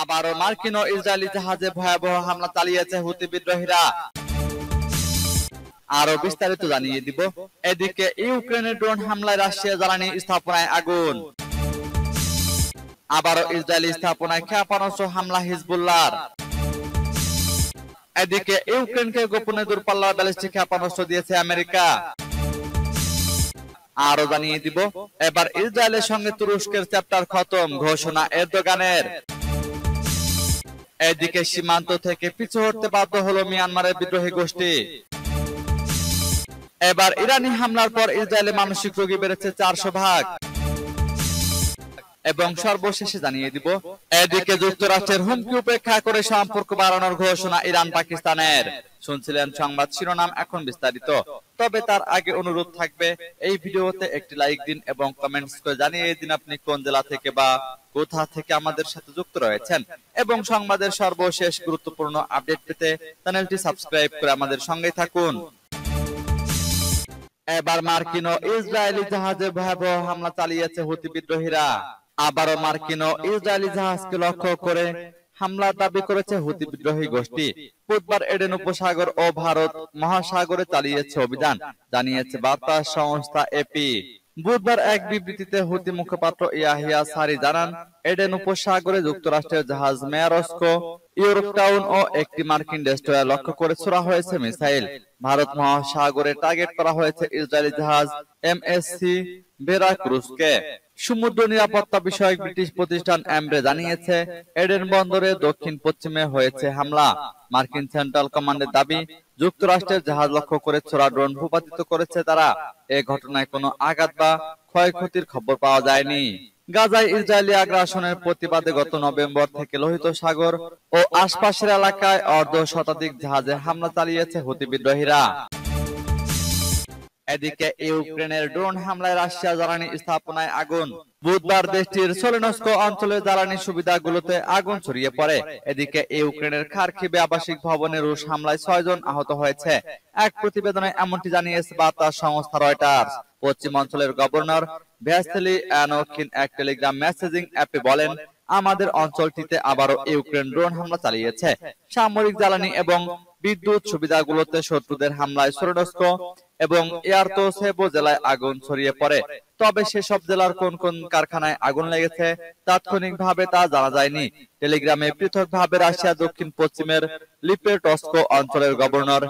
আবারও মার্কিন ও ইসরায়েলি জাহাজে ভয়াবহ হামলা চালিয়েছে হুতি বিদ্রোহীরা আরো বিস্তারিত জানিয়ে দিব এদিকে ইউক্রেনের ড্রোন হামলায় রাশিয়া জ্বালানি স্থাপনায় আগুন আবারও ইসরায়েলি স্থাপনায় ক্ষেপণাস্ত্র হামলা হিজবুল্লাহর এদিকে ইউক্রেনকে গোপনে দূরপাল্লার ব্যালিস্টিক ক্ষেপণাস্ত্র দিয়েছে আমেরিকা আরো জানিয়ে দিব এবার ইসরায়েলের সঙ্গে তুরস্কের চ্যাপ্টার খতম ঘোষণা এর দোকানের এদিকে সীমান্ত থেকে পিছু হতে বাধ্য হলো মিয়ানমারের বিদ্রোহী গোষ্ঠী এবার ইরানি হামলার পর ইসরায়েলে মানসিক রোগী বেড়েছে চারশো ভাগ এবং সর্বশেষে জানিয়ে দিব এদিকে যুক্তরাষ্ট্রের হুমকি উপেক্ষা করে সম্পর্ক বাড়ানোর ঘোষণা ইরান পাকিস্তানের শুনছিলেন সংবাদ শিরোনাম এখন বিস্তারিত তবে তার আগে অনুরোধ থাকবে এই ভিডিওতে একটি লাইক দিন এবং কমেন্টস করে জানিয়ে দিন আপনি কোন জেলা থেকে বা কোথা থেকে আমাদের সাথে যুক্ত রয়েছেন এবং সংবাদের সর্বশেষ গুরুত্বপূর্ণ আপডেট পেতে চ্যানেলটি সাবস্ক্রাইব করে আমাদের সঙ্গে থাকুন এবার মার্কিন ও ইসরায়েলি জাহাজে ভয়াবহ হামলা চালিয়েছে হুতি বিদ্রোহীরা আবারও মার্কিন ও ইসরায়েলি জাহাজকে লক্ষ্য করে হামলা দাবি করেছে হুতি বিদ্রোহী গোষ্ঠী বুধবার এডেন উপসাগর ও ভারত মহাসাগরে চালিয়েছে অভিযান জানিয়েছে বার্তা সংস্থা এপি বুধবার এক বিবৃতিতে হুতি মুখপাত্র ইয়াহিয়া সারি জানান এডেন উপসাগরে যুক্তরাষ্ট্রের জাহাজ মেয়ারস্ক ইউরোপ টাউন ও একটি মার্কিন ডেস্ট্রয়ার লক্ষ্য করে ছোড়া হয়েছে মিসাইল ভারত মহাসাগরে টার্গেট করা হয়েছে ইসরায়েলি জাহাজ এম এস সি বেরাক্রুজকে সমুদ্র নিরাপত্তা বিষয়ক ব্রিটিশ প্রতিষ্ঠান অ্যাম্বে জানিয়েছে এডেন বন্দরে দক্ষিণ পশ্চিমে হয়েছে হামলা মার্কিন সেন্ট্রাল কমান্ডের দাবি যুক্তরাষ্ট্রের জাহাজ লক্ষ্য করে ছোড়া ড্রোন ভূপাতিত করেছে তারা এ ঘটনায় কোনো আঘাত বা ক্ষয়ক্ষতির খবর পাওয়া যায়নি গাজায় ইসরায়েলি আগ্রাসনের প্রতিবাদে গত নভেম্বর থেকে লোহিত সাগর ও আশপাশের এলাকায় অর্ধ শতাধিক জাহাজে হামলা চালিয়েছে হতি বিদ্রোহীরা এদিকে ইউক্রেনের ড্রোন হামলায় রাশিয়া জ্বালানি স্থাপনায় আগুন বুধবার দেশটির সোলেনস্ক অঞ্চলে জ্বালানি সুবিধাগুলোতে আগুন ছড়িয়ে পড়ে এদিকে ইউক্রেনের খারকিবে আবাসিক ভবনে রুশ হামলায় ছয়জন আহত হয়েছে এক প্রতিবেদনে এমনটি জানিয়েছে বার্তা সংস্থা রয়টার্স পশ্চিমাঞ্চলের গভর্নর ভ্যাসেলি অ্যানোকিন এক টেলিগ্রাম মেসেজিং অ্যাপে বলেন আমাদের অঞ্চলটিতে আবারও ইউক্রেন ড্রোন হামলা চালিয়েছে সামরিক জ্বালানি এবং বিদ্যুৎ সুবিধাগুলোতে শত্রুদের হামলায় সোলেনস্ক এবং তো সেব জেলায় আগুন ছড়িয়ে পড়ে তবে সেসব জেলার কোন কোন কারখানায় আগুন লেগেছে তাৎক্ষণিকভাবে তা জানা যায়নি টেলিগ্রামে পৃথকভাবে রাশিয়া দক্ষিণ পশ্চিমের লিপেটস্কো অঞ্চলের গভর্নর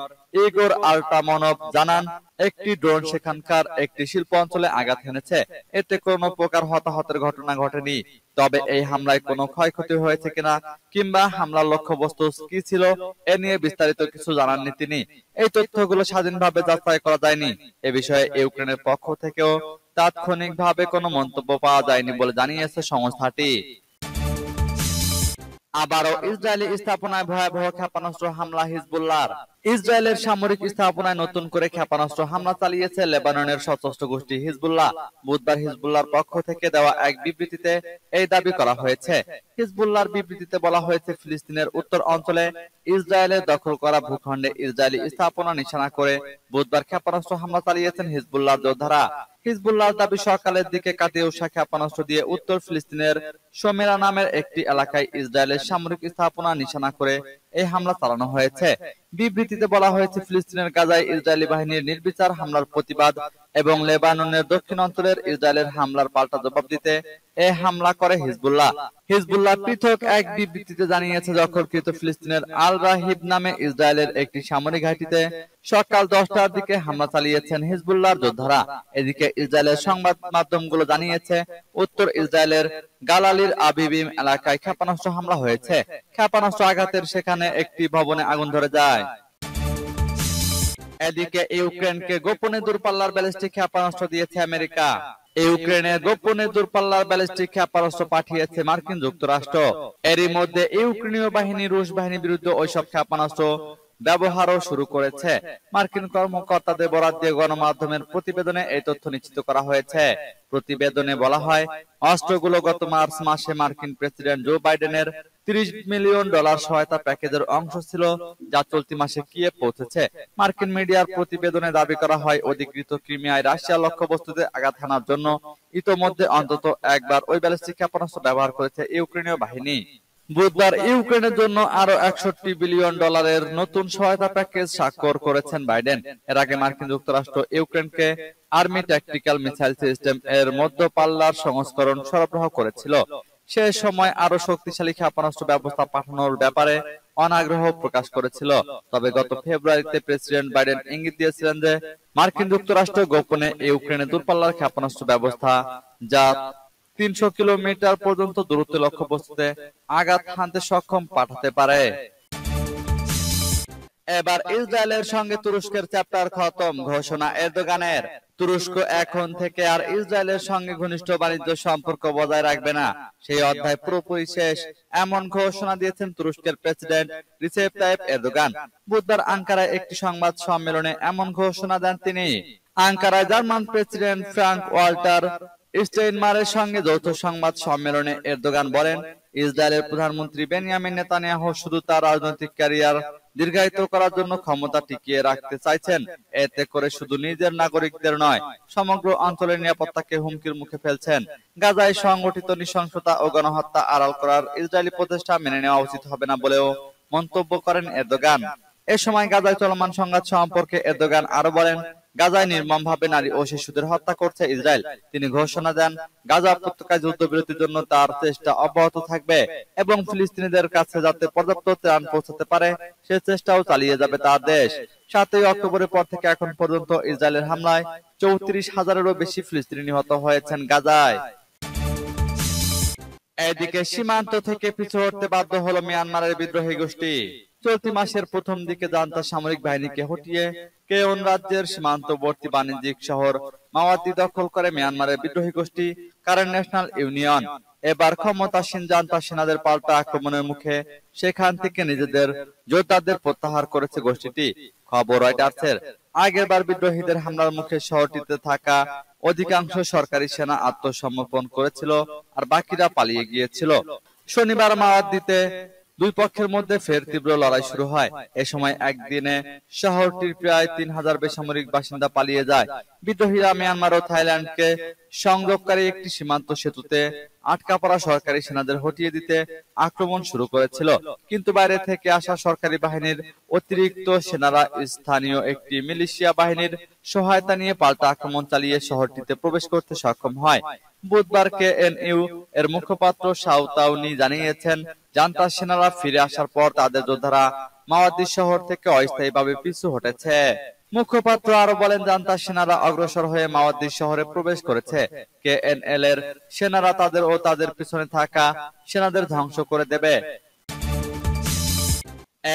ইগোর আল্টামনভ জানান একটি ড্রোন সেখানকার একটি শিল্প অঞ্চলে আঘাত হেনেছে এতে কোনো প্রকার হতাহতের ঘটনা ঘটেনি তবে এই হামলায় কোনো ক্ষয়ক্ষতি হয়েছে কিনা কিংবা হামলার লক্ষ্যবস্তু কি ছিল এ নিয়ে বিস্তারিত কিছু জানাননি তিনি এই তথ্যগুলো স্বাধীনভাবে যাচাই করা যায়নি এ বিষয়ে ইউক্রেনের পক্ষ থেকেও তাৎক্ষণিকভাবে কোনো মন্তব্য পাওয়া যায়নি বলে জানিয়েছে সংস্থাটি আবারও ইসরায়েলি স্থাপনায় ভয়াবহ ক্ষেপণাস্ত্র হামলা হিজবুল্লাহ ইসরায়েলের সামরিক স্থাপনায় নতুন করে ক্ষেপণাস্ত্র হামলা চালিয়েছে লেবাননের সশস্ত্র গোষ্ঠী হিজবুল্লাহ বুধবার হিজবুল্লাহর পক্ষ থেকে দেওয়া এক বিবৃতিতে এই দাবি করা হয়েছে হিজবুল্লাহর বিবৃতিতে বলা হয়েছে ফিলিস্তিনের উত্তর অঞ্চলে ইসরায়েলের দখল করা ভূখণ্ডে ইসরায়েলি স্থাপনা নিশানা করে বুধবার ক্ষেপণাস্ত্র হামলা চালিয়েছেন হিজবুল্লাহ যোদ্ধারা হিজবুল্লাহর দাবি সকালের দিকে উষা ক্ষেপণাস্ত্র দিয়ে উত্তর ফিলিস্তিনের সোমেরা নামের একটি এলাকায় ইসরায়েলের সামরিক স্থাপনা নিশানা করে এই হামলা চালানো হয়েছে বিবৃতিতে বলা হয়েছে ফিলিস্তিনের গাজায় ইসরায়েলি বাহিনীর নির্বিচার হামলার প্রতিবাদ এবং লেবাননের দক্ষিণ অঞ্চলের ইসরায়েলের হামলার পাল্টা জবাব দিতে এ হামলা করে হিজবুল্লাহ হিজবুল্লাহ পৃথক এক বিবৃতিতে জানিয়েছে দখলকৃত ফিলিস্তিনের আল রাহিব নামে ইসরায়েলের একটি সামরিক ঘাঁটিতে সকাল দশটার দিকে হামলা চালিয়েছেন হিজবুল্লাহর যোদ্ধারা এদিকে ইসরায়েলের সংবাদ মাধ্যমগুলো জানিয়েছে উত্তর ইসরায়েলের গালালির আবিবিম এলাকায় ক্ষেপণাস্ত্র হামলা হয়েছে ক্ষেপণাস্ত্র আঘাতের সেখানে একটি ভবনে আগুন ধরে যায় এদিকে ইউক্রেনকে গোপনে দূরপাল্লার ব্যালিস্টিক ক্ষেপণাস্ত্র দিয়েছে আমেরিকা ইউক্রেনে গোপনে দূরপাল্লার ব্যালিস্টিক ক্ষেপণাস্ত্র পাঠিয়েছে মার্কিন যুক্তরাষ্ট্র এরই মধ্যে ইউক্রেনীয় বাহিনী রুশ বাহিনীর বিরুদ্ধে ওইসব ক্ষেপণাস্ত্র ব্যবহারও শুরু করেছে মার্কিন কর্মকর্তাদের বরাদ্দ দিয়ে গণমাধ্যমের প্রতিবেদনে এই তথ্য নিশ্চিত করা হয়েছে প্রতিবেদনে বলা হয় অস্ত্রগুলো গত মার্চ মাসে মার্কিন প্রেসিডেন্ট জো বাইডেনের 30 মিলিয়ন ডলার সহায়তা প্যাকেজের অংশ ছিল যা চলতি মাসে কিয়ে পৌঁছেছে মার্কিন মিডিয়ার প্রতিবেদনে দাবি করা হয় অধিকৃত ক্রিমিয়ায় রাশিয়া লক্ষ্যবস্তুতে আঘাত হানার জন্য ইতোমধ্যে অন্তত একবার ওই ব্যালিস্টিক ক্ষেপণাস্ত্র ব্যবহার করেছে ইউক্রেনীয় বাহিনী বুধবার ইউক্রেনের জন্য আরো একষট্টি বিলিয়ন ডলারের নতুন সহায়তা প্যাকেজ স্বাক্ষর করেছেন বাইডেন এর আগে মার্কিন যুক্তরাষ্ট্র ইউক্রেনকে আর্মি ট্যাকটিক্যাল মিসাইল সিস্টেম এর মধ্য পাল্লার সংস্করণ সরবরাহ করেছিল সে সময় আরো শক্তিশালী ক্ষেপণাস্ত্র ব্যবস্থা পাঠানোর ব্যাপারে অনাগ্রহ প্রকাশ করেছিল তবে গত ফেব্রুয়ারিতে প্রেসিডেন্ট বাইডেন ইঙ্গিত দিয়েছিলেন যে মার্কিন যুক্তরাষ্ট্র গোপনে ইউক্রেনে দূরপাল্লার ক্ষেপণাস্ত্র ব্যবস্থা যা তিনশো কিলোমিটার পর্যন্ত দূরত্ব বস্তুতে আঘাত হানতে সক্ষম পাঠাতে পারে এবার ইসরায়েলের সঙ্গে তুরস্কের চ্যাপ্টার খতম ঘোষণা এরদোগানের তুরস্ক এখন থেকে আর ইসরায়েলের সঙ্গে ঘনিষ্ঠ বাণিজ্য সম্পর্ক বজায় রাখবে না সেই অধ্যায় পুরোপুরি শেষ এমন ঘোষণা দিয়েছেন তুরস্কের প্রেসিডেন্ট রিসেপ তাইপ এরদোগান বুধবার আঙ্কারায় একটি সংবাদ সম্মেলনে এমন ঘোষণা দেন তিনি আঙ্কারায় জার্মান প্রেসিডেন্ট ফ্রাঙ্ক ওয়াল্টার স্টেইনমারের সঙ্গে যৌথ সংবাদ সম্মেলনে এরদোগান বলেন ইসরায়েলের প্রধানমন্ত্রী বেনিয়ামিন নেতানিয়াহ শুধু তার রাজনৈতিক ক্যারিয়ার দীর্ঘায়িত করার জন্য ক্ষমতা টিকিয়ে রাখতে চাইছেন এতে করে শুধু নিজের নাগরিকদের নয় সমগ্র অঞ্চলের নিরাপত্তাকে হুমকির মুখে ফেলছেন গাজায় সংগঠিত নৃশংসতা ও গণহত্যা আড়াল করার ইসরায়েলি প্রচেষ্টা মেনে নেওয়া উচিত হবে না বলেও মন্তব্য করেন এরদোগান এ সময় গাজায় চলমান সংঘাত সম্পর্কে এরদোগান আরো বলেন গাজায় নির্মমভাবে নারী ও শিশুদের হত্যা করছে ইসরায়েল তিনি ঘোষণা দেন গাজা উপত্যকায় যুদ্ধবিরতির জন্য তার চেষ্টা অব্যাহত থাকবে এবং ফিলিস্তিনিদের কাছে যাতে পর্যাপ্ত ত্রাণ পৌঁছাতে পারে সে চেষ্টাও চালিয়ে যাবে তার দেশ সাতই অক্টোবরের পর থেকে এখন পর্যন্ত ইসরায়েলের হামলায় চৌত্রিশ হাজারেরও বেশি ফিলিস্তিনি নিহত হয়েছেন গাজায় এদিকে সীমান্ত থেকে পিছু হতে বাধ্য হলো মিয়ানমারের বিদ্রোহী গোষ্ঠী চলতি মাসের প্রথম দিকে জান্তা সামরিক বাহিনীকে হটিয়ে কেয়ন রাজ্যের সীমান্তবর্তী বাণিজ্যিক শহর মাওয়াতি দখল করে মিয়ানমারের বিদ্রোহী গোষ্ঠী কারেন্ট ন্যাশনাল ইউনিয়ন এবার ক্ষমতাসীন জান্তা সেনাদের পাল্টা আক্রমণের মুখে সেখান থেকে নিজেদের যোদ্ধাদের প্রত্যাহার করেছে গোষ্ঠীটি খবর রয়টার্সের আগের বার বিদ্রোহীদের হামলার মুখে শহরটিতে থাকা অধিকাংশ সরকারি সেনা আত্মসমর্পণ করেছিল আর বাকিরা পালিয়ে গিয়েছিল শনিবার মাওয়াত দুই পক্ষের মধ্যে ফের তীব্র লড়াই শুরু হয় এ সময় একদিনে শহরটির প্রায় তিন হাজার বেসামরিক বাসিন্দা পালিয়ে যায় বিদ্রোহীরা মিয়ানমার ও থাইল্যান্ডকে সংযোগকারী একটি সীমান্ত সেতুতে আটকা পড়া সরকারি সেনাদের হটিয়ে দিতে আক্রমণ শুরু করেছিল কিন্তু বাইরে থেকে আসা সরকারি বাহিনীর অতিরিক্ত সেনারা স্থানীয় একটি মিলিশিয়া বাহিনীর সহায়তা নিয়ে পাল্টা আক্রমণ চালিয়ে শহরটিতে প্রবেশ করতে সক্ষম হয় বুধবার কে এন ইউ এর মুখপাত্র সাউতাউনি জানিয়েছেন জান্তা সেনারা ফিরে আসার পর তাদের যোদ্ধারা মাওয়াদি শহর থেকে অস্থায়ীভাবে পিছু হটেছে মুখপাত্র আরো বলেন জান্তা সেনারা অগ্রসর হয়ে মাওয়াদ্দি শহরে প্রবেশ করেছে কে এন এল এর সেনারা তাদের ও তাদের পিছনে থাকা সেনাদের ধ্বংস করে দেবে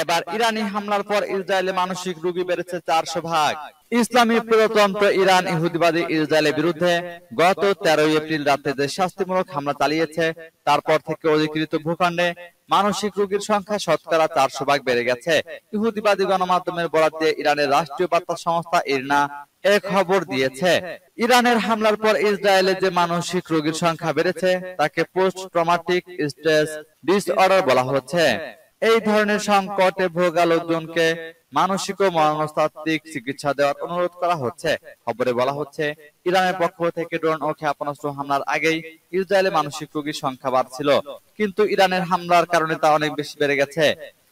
এবার ইরানি হামলার পর ইসরায়েলে মানসিক রোগী বেড়েছে চারশো ভাগ ইসলামী প্রজাতন্ত্র ইরান ইহুদিবাদী ইসরায়েলের বিরুদ্ধে গত তেরোই এপ্রিল রাতে যে শাস্তিমূলক হামলা চালিয়েছে তারপর থেকে অধিকৃত ভূখণ্ডে মানসিক রোগীর সংখ্যা শতকরা চারশো ভাগ বেড়ে গেছে ইহুদিবাদী গণমাধ্যমের বরাদ দিয়ে ইরানের রাষ্ট্রীয় বার্তা সংস্থা ইরনা এ খবর দিয়েছে ইরানের হামলার পর ইসরায়েলে যে মানসিক রোগীর সংখ্যা বেড়েছে তাকে পোস্ট ট্রমাটিক স্ট্রেস ডিসঅর্ডার বলা হচ্ছে এই ধরনের সংকটে ভোগা লোকজনকে মানসিক ও মনস্তাত্ত্বিক চিকিৎসা দেওয়ার অনুরোধ করা হচ্ছে খবরে বলা হচ্ছে ইরানের পক্ষ থেকে ড্রোন ও ক্ষেপণাস্ত্র হামলার আগেই ইসরায়েলে মানসিক রোগীর সংখ্যা বাড়ছিল কিন্তু ইরানের হামলার কারণে তা অনেক বেশি বেড়ে গেছে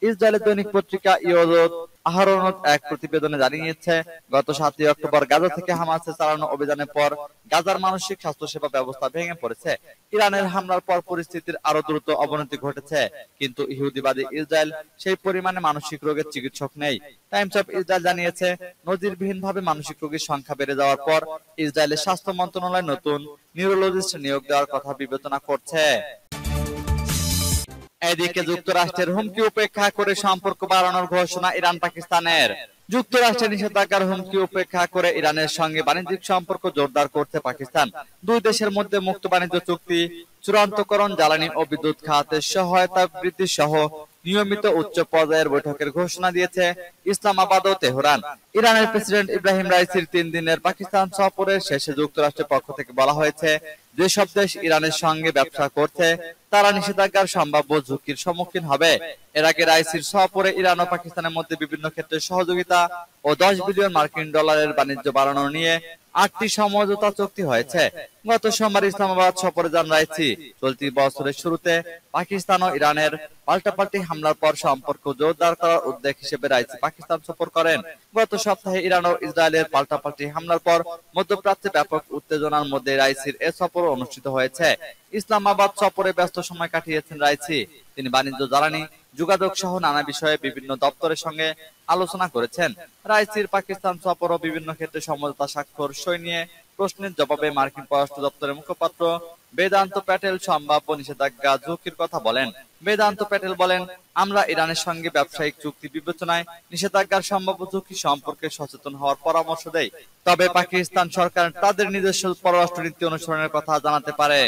ইসরায়েলের দৈনিক পত্রিকা ইয়োজত আহরণত এক প্রতিবেদনে জানিয়েছে গত সাতই অক্টোবর গাজা থেকে হামাসে চালানো অভিযানের পর গাজার মানসিক স্বাস্থ্য সেবা ব্যবস্থা ভেঙে পড়েছে ইরানের হামলার পর পরিস্থিতির আরো দ্রুত অবনতি ঘটেছে কিন্তু ইহুদিবাদী ইসরায়েল সেই পরিমাণে মানসিক রোগের চিকিৎসক নেই টাইমস অফ ইসরায়েল জানিয়েছে নজিরবিহীনভাবে মানসিক রোগীর সংখ্যা বেড়ে যাওয়ার পর ইসরায়েলের স্বাস্থ্য মন্ত্রণালয় নতুন নিউরোলজিস্ট নিয়োগ দেওয়ার কথা বিবেচনা করছে এদিকে যুক্তরাষ্ট্রের হুমকি উপেক্ষা করে সম্পর্ক বাড়ানোর ঘোষণা ইরান পাকিস্তানের যুক্তরাষ্ট্রের নিষেধাজ্ঞার হুমকি উপেক্ষা করে ইরানের সঙ্গে বাণিজ্যিক সম্পর্ক জোরদার করতে পাকিস্তান দুই দেশের মধ্যে মুক্ত বাণিজ্য চুক্তি চূড়ান্তকরণ জ্বালানি ও বিদ্যুৎ খাতে সহায়তা বৃদ্ধি সহ নিয়মিত উচ্চ পর্যায়ের বৈঠকের ঘোষণা দিয়েছে ইসলামাবাদ ও তেহরান ইরানের প্রেসিডেন্ট ইব্রাহিম রাইসির তিন দিনের পাকিস্তান সফরের শেষে যুক্তরাষ্ট্রের পক্ষ থেকে বলা হয়েছে যেসব দেশ ইরানের সঙ্গে ব্যবসা করছে তারা নিষেধাজ্ঞার সম্ভাব্য ঝুঁকির সম্মুখীন হবে এর আগে রাইসির সফরে ইরান ও পাকিস্তানের মধ্যে বিভিন্ন ক্ষেত্রে সহযোগিতা ও দশ বিলিয়ন মার্কিন ডলারের বাণিজ্য বাড়ানো নিয়ে আটটি সমঝোতা চুক্তি হয়েছে গত সোমবার ইসলামাবাদ সফরে যান রাইসি চলতি বছরের শুরুতে পাকিস্তান ও ইরানের পাল্টাপাল্টি হামলার পর সম্পর্ক জোরদার করার উদ্যোগ হিসেবে রাইছি পাকিস্তান সফর করেন গত সপ্তাহে ইরান ও ইসরায়েলের পাল্টাপাল্টি হামলার পর মধ্যপ্রাচ্যে ব্যাপক উত্তেজনার মধ্যে রাইসির এ সফর অনুষ্ঠিত হয়েছে ইসলামাবাদ সফরে ব্যস্ত সময় কাটিয়েছেন রাইছি তিনি বাণিজ্য জ্বালানি যোগাযোগ সহ নানা বিষয়ে বিভিন্ন দপ্তরের সঙ্গে আলোচনা করেছেন রাইসির পাকিস্তান সফর বিভিন্ন ক্ষেত্রে সমঝোতা স্বাক্ষর সই নিয়ে প্রশ্নের জবাবে মার্কিন পররাষ্ট্র দপ্তরের মুখপাত্র বেদান্ত প্যাটেল সম্ভাব্য নিষেধাজ্ঞা ঝুঁকির কথা বলেন বেদান্ত প্যাটেল বলেন আমরা ইরানের সঙ্গে ব্যবসায়িক চুক্তি বিবেচনায় নিষেধাজ্ঞার সম্ভাব্য ঝুঁকি সম্পর্কে সচেতন হওয়ার পরামর্শ দেয় তবে পাকিস্তান সরকার তাদের নিজস্ব পররাষ্ট্র নীতি অনুসরণের কথা জানাতে পারে